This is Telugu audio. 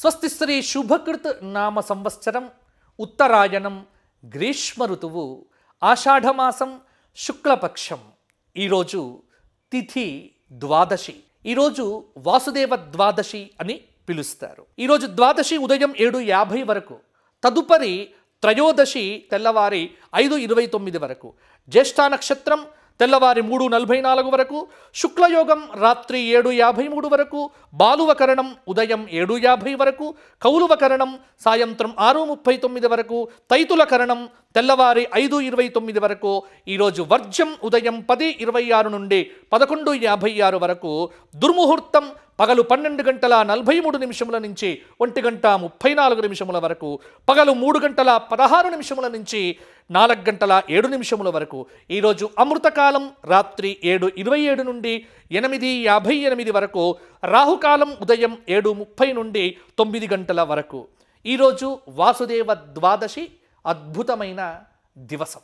స్వస్తి శ్రీ శుభకృత్ నామ సంవత్సరం ఉత్తరాయణం గ్రీష్మ ఋతువు ఆషాఢమాసం శుక్లపక్షం ఈరోజు తిథి ద్వాదశి ఈరోజు వాసుదేవ ద్వాదశి అని పిలుస్తారు ఈరోజు ద్వాదశి ఉదయం ఏడు యాభై వరకు తదుపరి త్రయోదశి తెల్లవారి ఐదు ఇరవై తొమ్మిది వరకు జ్యేష్ఠ నక్షత్రం తెల్లవారి మూడు నలభై నాలుగు వరకు శుక్లయోగం రాత్రి ఏడు యాభై మూడు వరకు బాలువకరణం ఉదయం ఏడు యాభై వరకు కౌలువకరణం సాయంత్రం ఆరు ముప్పై తొమ్మిది వరకు తైతుల కరణం తెల్లవారి ఐదు ఇరవై తొమ్మిది వరకు ఈరోజు వర్జం ఉదయం పది ఇరవై ఆరు నుండి పదకొండు యాభై ఆరు వరకు దుర్ముహూర్తం పగలు పన్నెండు గంటల నలభై మూడు నిమిషముల నుంచి ఒంటి గంట ముప్పై నాలుగు నిమిషముల వరకు పగలు మూడు గంటల పదహారు నిమిషముల నుంచి నాలుగు గంటల ఏడు నిమిషముల వరకు ఈరోజు అమృతకాలం రాత్రి ఏడు ఇరవై ఏడు నుండి ఎనిమిది యాభై ఎనిమిది వరకు రాహుకాలం ఉదయం ఏడు ముప్పై నుండి తొమ్మిది గంటల వరకు ఈరోజు వాసుదేవ ద్వాదశి अद्भुतम दिवस